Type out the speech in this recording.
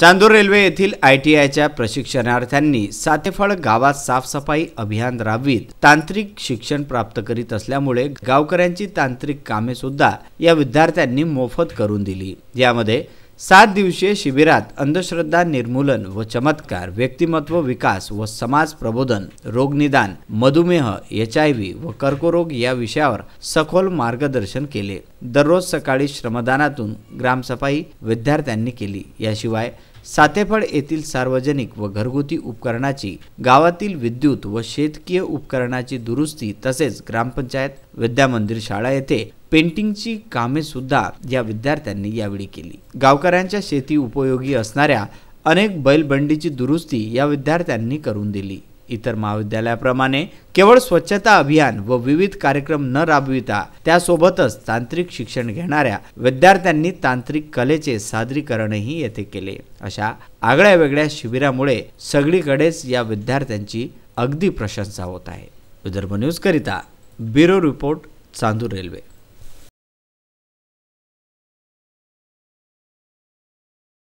Chandur railway येथील I T प्रशिक्षणार्थ्यांनी सातेफळ गावात साफसफाई अभियान राबवीत तांत्रिक शिक्षण प्राप्त करीत असल्यामुळे गावकऱ्यांची तांत्रिक कामे सुद्धा या विद्यार्थ्यांनी मोफत करून दिली यामध्ये सात दिवसीय शिबिरात अंधश्रद्धा निर्मूलन व चमत्कार व्यक्तिमत्व विकास व समाज प्रबोधन रोगनिदान मधुमेह एच आय व्ही व कर्करोग या विषयावर सखोल मार्गदर्शन केले दररोज सकाळी श्रमदानातून ग्रामसफाई विद्यार्थ्यांनी केली याशिवाय सातेफळ येथील सार्वजनिक व घरगुती उपकरणाची गावातील विद्युत व शेतकीय उपकरणाची दुरुस्ती तसेच ग्रामपंचायत विद्यामंदिर शाळा येथे पेंटिंगची कामे सुद्धा या विद्यार्थ्यांनी यावेळी केली गावकऱ्यांच्या शेती उपयोगी असणाऱ्या अनेक बैलबंडीची दुरुस्ती या विद्यार्थ्यांनी करून दिली इतर महाविद्यालयाप्रमाणे केवळ स्वच्छता अभियान व विविध कार्यक्रम न राबविता त्यासोबतच तांत्रिक शिक्षण घेणाऱ्या विद्यार्थ्यांनी तांत्रिक कलेचे सादरीकरणही येथे केले अशा आगळ्या वेगळ्या शिबिरामुळे सगळीकडेच या विद्यार्थ्यांची अगदी प्रशंसा होत आहे विदर्भ करिता ब्युरो रिपोर्ट चांदूर रेल्वे